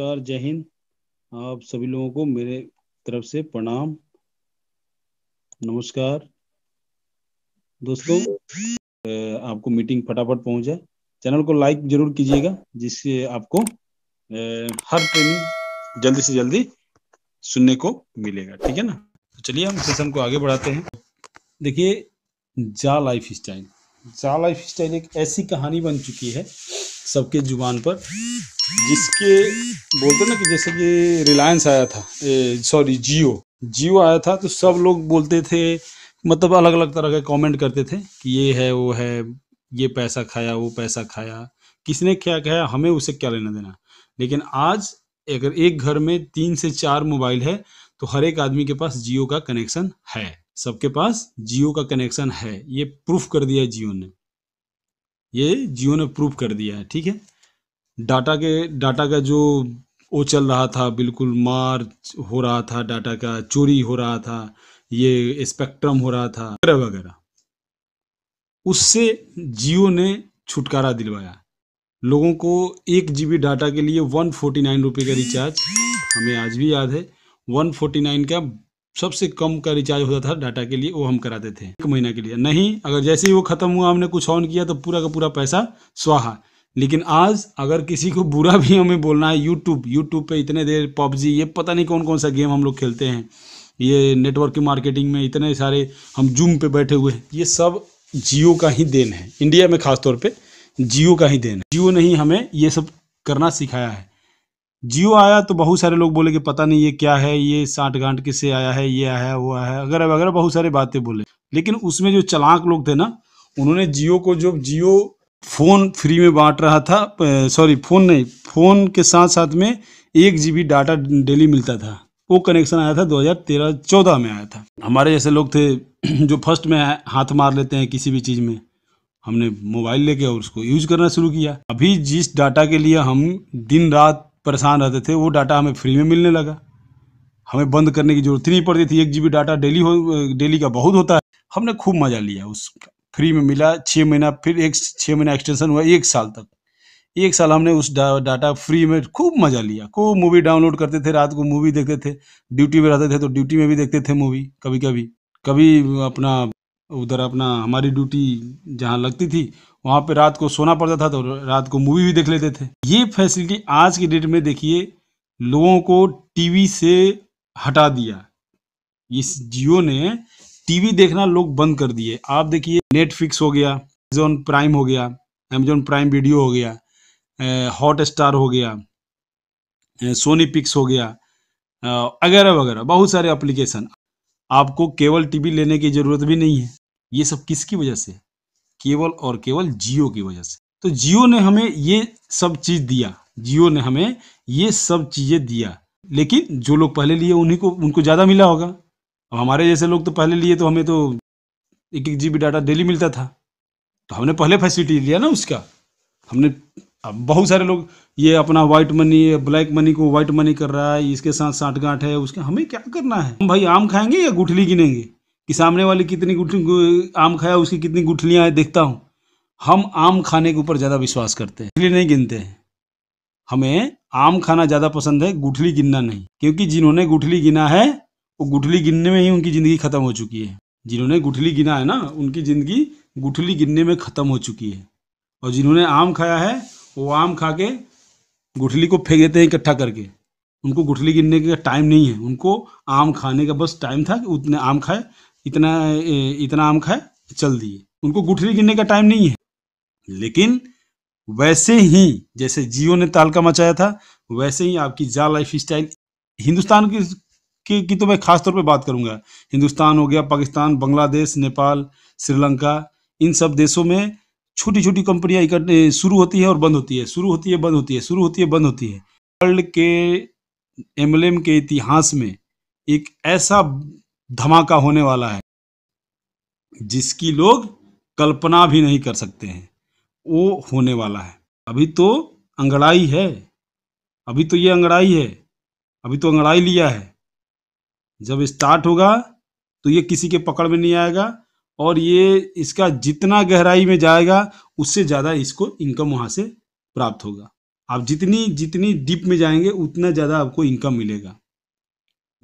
नमस्कार जय हिंद आप सभी लोगों को मेरे तरफ से प्रणाम नमस्कार दोस्तों आपको मीटिंग फटाफट पहुंच जाए चैनल को लाइक जरूर कीजिएगा जिससे आपको हर ट्रेनिंग जल्दी से जल्दी सुनने को मिलेगा ठीक है ना तो चलिए हम सेशन को आगे बढ़ाते हैं देखिए जा लाइफ स्टाइल जा लाइफ स्टाइल एक ऐसी कहानी बन चुकी है सबके जुबान पर जिसके बोलते ना कि जैसे कि रिलायंस आया था सॉरी जियो जियो आया था तो सब लोग बोलते थे मतलब अलग अलग तरह के कमेंट करते थे कि ये है वो है ये पैसा खाया वो पैसा खाया किसने क्या खाया हमें उसे क्या लेना देना लेकिन आज अगर एक घर में तीन से चार मोबाइल है तो हर एक आदमी के पास जियो का कनेक्शन है सबके पास जियो का कनेक्शन है ये प्रूफ कर दिया जियो ने ये जियो ने प्रूफ कर दिया है ठीक है डाटा के डाटा का जो वो चल रहा था बिल्कुल मार हो रहा था डाटा का चोरी हो रहा था ये स्पेक्ट्रम हो रहा था वगैरह वगैरह उससे जियो ने छुटकारा दिलवाया लोगों को एक जी डाटा के लिए वन फोर्टी नाइन रुपये का रिचार्ज हमें आज भी याद है वन फोर्टी नाइन का सबसे कम का रिचार्ज होता था डाटा के लिए वो हम कराते थे एक महीना के लिए नहीं अगर जैसे ही वो ख़त्म हुआ हमने कुछ ऑन किया तो पूरा का पूरा पैसा स्वाहा लेकिन आज अगर किसी को बुरा भी हमें बोलना है यूट्यूब यूट्यूब पे इतने देर पबजी ये पता नहीं कौन कौन सा गेम हम लोग खेलते हैं ये नेटवर्क की मार्केटिंग में इतने सारे हम जूम पे बैठे हुए हैं ये सब जियो का ही देन है इंडिया में ख़ासतौर पर जियो का ही देन है जियो ने ही हमें ये सब करना सिखाया है जियो आया तो बहुत सारे लोग बोले कि पता नहीं ये क्या है ये साठ गांठ किससे आया है ये आया वो आया है अगर वगैरह बहुत सारी बातें बोले लेकिन उसमें जो चलाक लोग थे ना उन्होंने जियो को जो जियो फ़ोन फ्री में बांट रहा था सॉरी फ़ोन नहीं फ़ोन के साथ साथ में एक जी डाटा डेली मिलता था वो कनेक्शन आया था 2013-14 में आया था हमारे जैसे लोग थे जो फर्स्ट में हाथ मार लेते हैं किसी भी चीज़ में हमने मोबाइल लेके और उसको यूज करना शुरू किया अभी जिस डाटा के लिए हम दिन रात परेशान रहते थे वो डाटा हमें फ्री में मिलने लगा हमें बंद करने की जरूरत नहीं पड़ती थी एक जी डाटा डेली हो डेली का बहुत होता है हमने खूब मज़ा लिया उसका फ्री में मिला छः महीना फिर एक छः महीना एक्सटेंशन हुआ एक साल तक एक साल हमने उस डा, डाटा फ्री में खूब मज़ा लिया खूब मूवी डाउनलोड करते थे रात को मूवी देखते थे ड्यूटी में रहते थे तो ड्यूटी में भी देखते थे मूवी कभी कभी कभी अपना उधर अपना हमारी ड्यूटी जहाँ लगती थी वहाँ पे रात को सोना पड़ता था तो रात को मूवी भी देख लेते थे ये फैसिलिटी आज की डेट में देखिए लोगों को टीवी से हटा दिया इस जियो ने टीवी देखना लोग बंद कर दिए आप देखिए नेटफ्लिक्स हो गया अमेजोन प्राइम हो गया अमेजोन प्राइम वीडियो हो गया हॉट स्टार हो गया सोनी पिक्स हो गया वगैरह वगैरह बहुत सारे एप्लीकेशन आपको केवल टीवी लेने की ज़रूरत भी नहीं है ये सब किसकी वजह से केवल और केवल जियो की वजह से तो जियो ने हमें ये सब चीज़ दिया जियो ने हमें ये सब चीज़ें दिया लेकिन जो लोग पहले लिए उन्हीं को उनको ज़्यादा मिला होगा अब हमारे जैसे लोग तो पहले लिए तो हमें तो एक एक जी डाटा डेली मिलता था तो हमने पहले फैसिलिटी लिया ना उसका हमने अब बहुत सारे लोग ये अपना वाइट मनी ब्लैक मनी को व्हाइट मनी कर रहा है इसके साथ साठ गांठ है उसके हमें क्या करना है हम भाई आम खाएंगे या गुठली गिनेंगे कि सामने वाले कितनी गुठली आम खाया उसकी कितनी गुठलियाँ है देखता हूँ हम आम खाने के ऊपर ज़्यादा विश्वास करते हैं गुठली नहीं गिनते हैं हमें आम खाना ज़्यादा पसंद है गुठली गिनना नहीं क्योंकि जिन्होंने गुठली गिना है वो गुठली गिनने में ही उनकी ज़िंदगी ख़त्म हो चुकी है जिन्होंने गुठली गिना है ना उनकी ज़िंदगी गुठली गिनने में ख़त्म हो चुकी है और जिन्होंने आम खाया है वो आम खा के गुठली को फेंक देते हैं इकट्ठा करके उनको गुठली गिनने का टाइम नहीं है उनको आम खाने का बस टाइम था कि उतने आम खाए इतना इतना आम खाए चल दिए उनको गुठली गिनने का टाइम नहीं है लेकिन वैसे ही जैसे जियो ने तालका मचाया था वैसे ही आपकी जा लाइफ स्टाइल हिंदुस्तान की की, की तो मैं खासतौर पर बात करूंगा हिंदुस्तान हो गया पाकिस्तान बांग्लादेश नेपाल श्रीलंका इन सब देशों में छोटी छोटी कंपनियां इकट्ठे शुरू होती है और बंद होती है शुरू होती है बंद होती है शुरू होती है बंद होती है वर्ल्ड के एमएलएम के इतिहास में एक ऐसा धमाका होने वाला है जिसकी लोग कल्पना भी नहीं कर सकते हैं वो होने वाला है अभी तो अंगड़ाई है अभी तो ये अंगड़ाई है अभी तो अंगड़ाई लिया है जब स्टार्ट होगा तो ये किसी के पकड़ में नहीं आएगा और ये इसका जितना गहराई में जाएगा उससे ज़्यादा इसको इनकम वहाँ से प्राप्त होगा आप जितनी जितनी डीप में जाएंगे उतना ज़्यादा आपको इनकम मिलेगा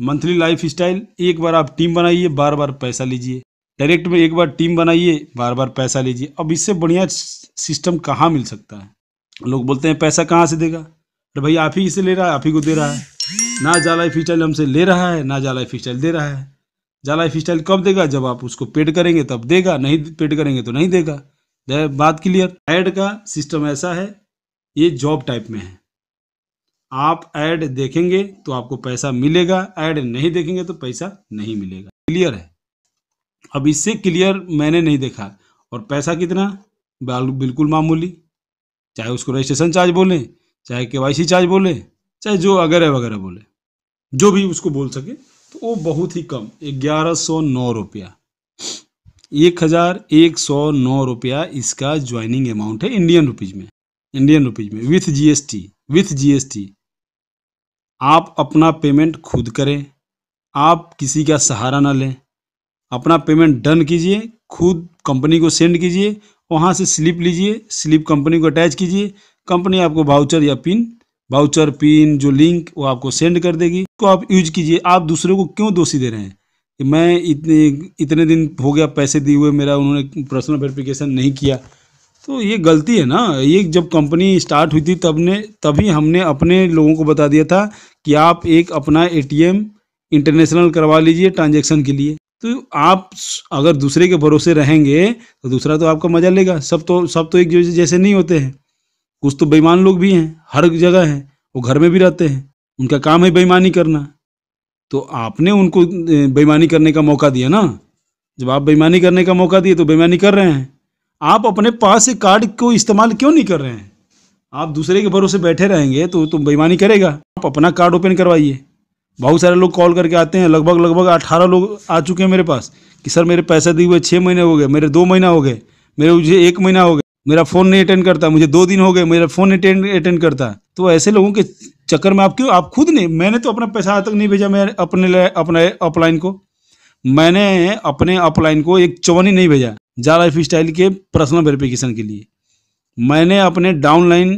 मंथली लाइफ स्टाइल एक बार आप टीम बनाइए बार बार पैसा लीजिए डायरेक्ट में एक बार टीम बनाइए बार बार पैसा लीजिए अब इससे बढ़िया सिस्टम कहाँ मिल सकता है लोग बोलते हैं पैसा कहाँ से देगा तो भाई आप ही इसे ले रहा है आप ही को दे रहा है ना जाला फी स्टाइल हमसे ले रहा है ना जाला फी स्टाइल दे रहा है जाला फी स्टाइल कब देगा जब आप उसको पेड करेंगे तब देगा नहीं पेड करेंगे तो नहीं देगा बात क्लियर ऐड का सिस्टम ऐसा है ये जॉब टाइप में है आप ऐड देखेंगे तो आपको पैसा मिलेगा ऐड नहीं देखेंगे तो पैसा नहीं मिलेगा क्लियर है अब इससे क्लियर मैंने नहीं देखा और पैसा कितना बिल्कुल मामूली चाहे उसको रजिस्ट्रेशन चार्ज बोलें चाहे के वाई सी चार्ज बोले चाहे जो वगैरह वगैरह बोले जो भी उसको बोल सके तो वो बहुत ही कम ग्यारह सौ नौ रुपया एक हज़ार एक सौ नौ रुपया इसका ज्वाइनिंग अमाउंट है इंडियन रुपीज़ में इंडियन रुपीज़ में विथ जीएसटी विथ जीएसटी आप अपना पेमेंट खुद करें आप किसी का सहारा ना लें अपना पेमेंट डन कीजिए खुद कंपनी को सेंड कीजिए वहाँ से स्लिप लीजिए स्लिप कंपनी को अटैच कीजिए कंपनी आपको बाउचर या पिन बाउचर पिन जो लिंक वो आपको सेंड कर देगी तो आप यूज कीजिए आप दूसरे को क्यों दोषी दे रहे हैं कि मैं इतने इतने दिन हो गया पैसे दिए हुए मेरा उन्होंने पर्सनल वेरिफिकेशन नहीं किया तो ये गलती है ना ये जब कंपनी स्टार्ट हुई थी तब ने तभी हमने अपने लोगों को बता दिया था कि आप एक अपना एटीएम इंटरनेशनल करवा लीजिए ट्रांजेक्शन के लिए तो आप अगर दूसरे के भरोसे रहेंगे तो दूसरा तो आपका मज़ा लेगा सब तो सब तो एक जैसे नहीं होते हैं कुछ तो बेईमान लोग भी हैं हर जगह हैं वो घर में भी रहते हैं उनका काम है बेईमानी करना तो आपने उनको बेईमानी करने का मौका दिया ना जब आप बेईमानी करने का मौका दिए तो बेईमानी कर रहे हैं आप अपने पास से कार्ड को इस्तेमाल क्यों नहीं कर रहे हैं आप दूसरे के भरोसे बैठे रहेंगे तो तो बेईमानी करेगा आप अपना कार्ड ओपन करवाइए बहुत सारे लोग कॉल करके आते हैं लगभग लगभग अठारह लोग आ चुके हैं मेरे पास कि सर मेरे पैसे दिए हुए छः महीने हो गए मेरे दो महीना हो गए मेरे मुझे एक महीना हो गया मेरा फ़ोन नहीं अटेंड करता मुझे दो दिन हो गए मेरा फ़ोन अटेंड अटेंड करता तो ऐसे लोगों के चक्कर में आप क्यों आप खुद नहीं मैंने तो अपना पैसा आज तक नहीं भेजा मैं अपने अपने अपलाइन को मैंने अपने अपलाइन को एक चौनी नहीं भेजा जा लाइफ स्टाइल के पर्सनल वेरिफिकेशन के लिए मैंने अपने डाउनलाइन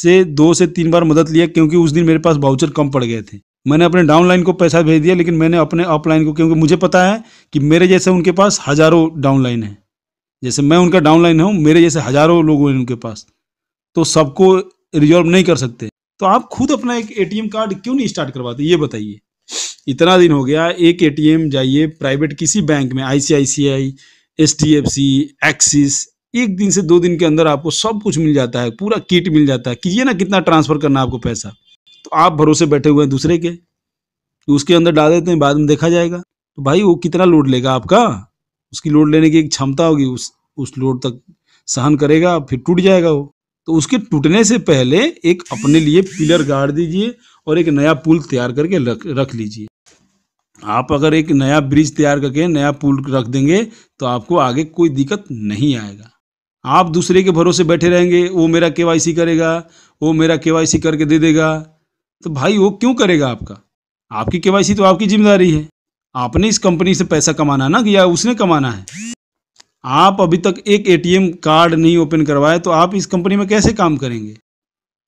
से दो से तीन बार मदद लिया क्योंकि उस दिन मेरे पास बाउचर कम पड़ गए थे मैंने अपने डाउनलाइन को पैसा भेज दिया लेकिन मैंने अपने अपलाइन को क्योंकि मुझे पता है कि मेरे जैसे उनके पास हज़ारों डाउनलाइन है जैसे मैं उनका डाउनलाइन हूँ मेरे जैसे हज़ारों लोग हैं उनके पास तो सबको रिजॉल्व नहीं कर सकते तो आप खुद अपना एक एटीएम कार्ड क्यों नहीं स्टार्ट करवाते ये बताइए इतना दिन हो गया एक एटीएम जाइए प्राइवेट किसी बैंक में आईसीआईसीआई एचडीएफसी एक्सिस एक दिन से दो दिन के अंदर आपको सब कुछ मिल जाता है पूरा किट मिल जाता है कीजिए ना कितना ट्रांसफर करना आपको पैसा तो आप भरोसे बैठे हुए हैं दूसरे के उसके अंदर डाल देते हैं बाद में देखा जाएगा तो भाई वो कितना लोड लेगा आपका उसकी लोड लेने की एक क्षमता होगी उस उस लोड तक सहन करेगा फिर टूट जाएगा वो तो उसके टूटने से पहले एक अपने लिए पिलर गाड़ दीजिए और एक नया पुल तैयार करके रख रख लीजिए आप अगर एक नया ब्रिज तैयार करके नया पुल रख देंगे तो आपको आगे कोई दिक्कत नहीं आएगा आप दूसरे के भरोसे बैठे रहेंगे वो मेरा के करेगा वो मेरा के करके दे देगा तो भाई वो क्यों करेगा आपका आपकी के तो आपकी जिम्मेदारी है आपने इस कंपनी से पैसा कमाना ना या उसने कमाना है आप अभी तक एक एटीएम कार्ड नहीं ओपन करवाए तो आप इस कंपनी में कैसे काम करेंगे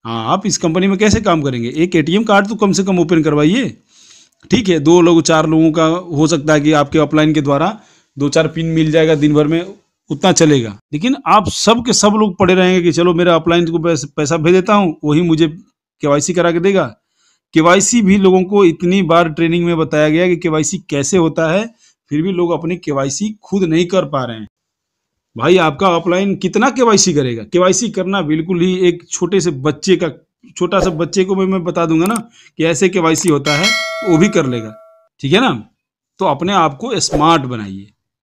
हाँ आप इस कंपनी में कैसे काम करेंगे एक एटीएम कार्ड तो कम से कम ओपन करवाइए ठीक है दो लोग चार लोगों का हो सकता है कि आपके अपलाइन के द्वारा दो चार पिन मिल जाएगा दिन भर में उतना चलेगा लेकिन आप सब के सब लोग पड़े रहेंगे कि चलो मेरा अपलाइन को पैसा भेज देता हूँ वही मुझे के करा के देगा केवाईसी भी लोगों को इतनी बार ट्रेनिंग में बताया गया कि केवाईसी कैसे होता है फिर भी लोग अपनी केवाईसी खुद नहीं कर पा रहे हैं भाई आपका ऑफलाइन कितना केवाईसी करेगा केवाईसी करना बिल्कुल ही एक छोटे से बच्चे का छोटा सा बच्चे को भी मैं बता दूंगा ना कि ऐसे केवाईसी होता है वो भी कर लेगा ठीक है ना तो अपने आप को स्मार्ट बनाइए